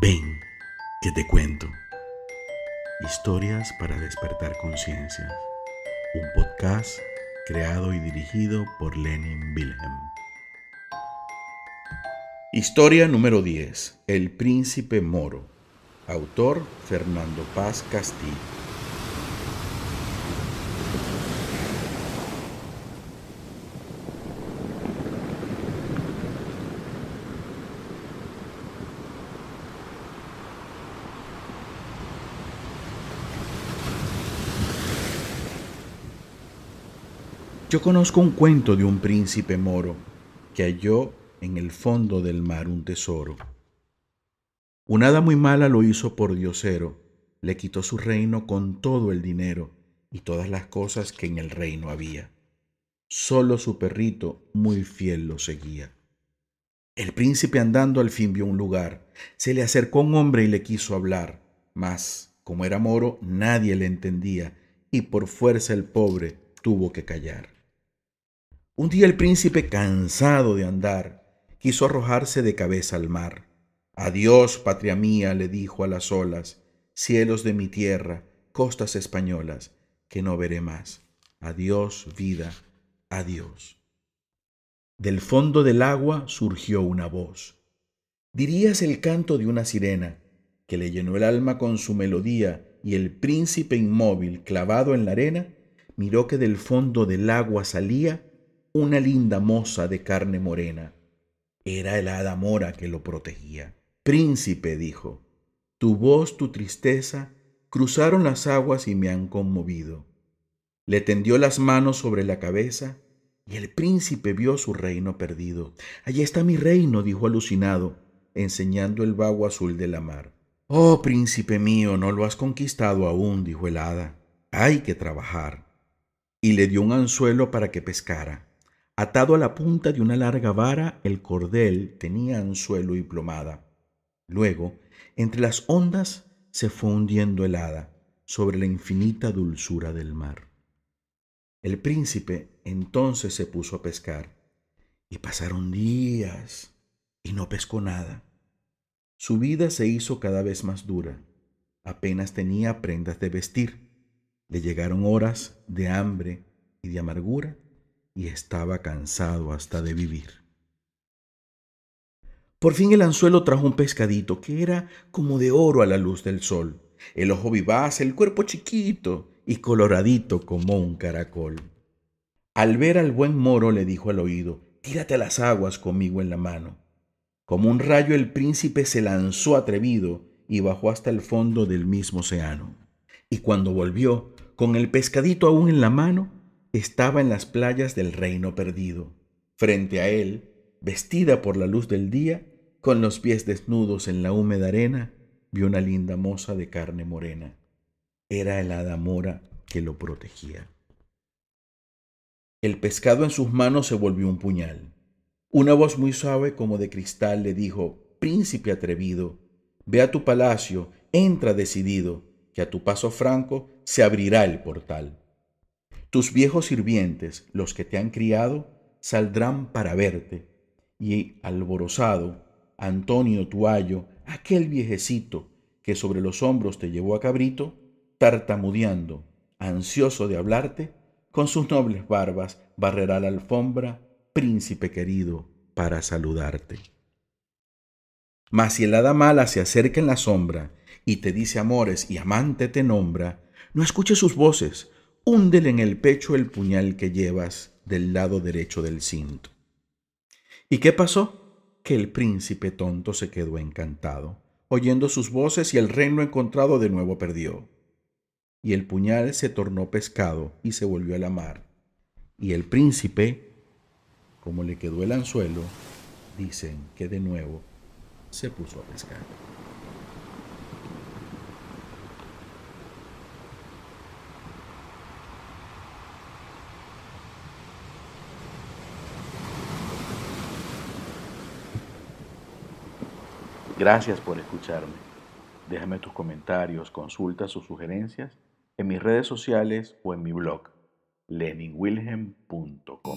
Ven, que te cuento. Historias para despertar conciencia Un podcast creado y dirigido por Lenin Wilhelm. Historia número 10. El príncipe moro. Autor Fernando Paz Castillo. Yo conozco un cuento de un príncipe moro que halló en el fondo del mar un tesoro. Una hada muy mala lo hizo por diosero, le quitó su reino con todo el dinero y todas las cosas que en el reino había. Solo su perrito muy fiel lo seguía. El príncipe andando al fin vio un lugar, se le acercó un hombre y le quiso hablar, mas como era moro nadie le entendía y por fuerza el pobre tuvo que callar. Un día el príncipe, cansado de andar, quiso arrojarse de cabeza al mar. Adiós, patria mía, le dijo a las olas, cielos de mi tierra, costas españolas, que no veré más. Adiós, vida, adiós. Del fondo del agua surgió una voz. Dirías el canto de una sirena, que le llenó el alma con su melodía, y el príncipe inmóvil, clavado en la arena, miró que del fondo del agua salía una linda moza de carne morena. Era el hada mora que lo protegía. Príncipe, dijo, tu voz, tu tristeza, cruzaron las aguas y me han conmovido. Le tendió las manos sobre la cabeza y el príncipe vio su reino perdido. Allí está mi reino, dijo alucinado, enseñando el vago azul de la mar. Oh, príncipe mío, no lo has conquistado aún, dijo el hada. Hay que trabajar. Y le dio un anzuelo para que pescara. Atado a la punta de una larga vara, el cordel tenía anzuelo y plomada. Luego, entre las ondas, se fue hundiendo helada sobre la infinita dulzura del mar. El príncipe entonces se puso a pescar, y pasaron días, y no pescó nada. Su vida se hizo cada vez más dura. Apenas tenía prendas de vestir. Le llegaron horas de hambre y de amargura y estaba cansado hasta de vivir. Por fin el anzuelo trajo un pescadito que era como de oro a la luz del sol, el ojo vivaz, el cuerpo chiquito y coloradito como un caracol. Al ver al buen moro le dijo al oído, tírate a las aguas conmigo en la mano. Como un rayo el príncipe se lanzó atrevido y bajó hasta el fondo del mismo océano. Y cuando volvió, con el pescadito aún en la mano, estaba en las playas del reino perdido. Frente a él, vestida por la luz del día, con los pies desnudos en la húmeda arena, vio una linda moza de carne morena. Era el hada mora que lo protegía. El pescado en sus manos se volvió un puñal. Una voz muy suave como de cristal le dijo, Príncipe atrevido, ve a tu palacio, entra decidido, que a tu paso franco se abrirá el portal. Tus viejos sirvientes, los que te han criado, saldrán para verte. Y alborozado, Antonio Tuallo, aquel viejecito que sobre los hombros te llevó a cabrito, tartamudeando, ansioso de hablarte, con sus nobles barbas barrerá la alfombra, príncipe querido, para saludarte. Mas si el hada mala se acerca en la sombra y te dice amores y amante te nombra, no escuches sus voces, húndele en el pecho el puñal que llevas del lado derecho del cinto. ¿Y qué pasó? Que el príncipe tonto se quedó encantado, oyendo sus voces y el reino encontrado de nuevo perdió. Y el puñal se tornó pescado y se volvió a la mar. Y el príncipe, como le quedó el anzuelo, dicen que de nuevo se puso a pescar. Gracias por escucharme. Déjame tus comentarios, consultas o sugerencias en mis redes sociales o en mi blog leninwilhelm.com.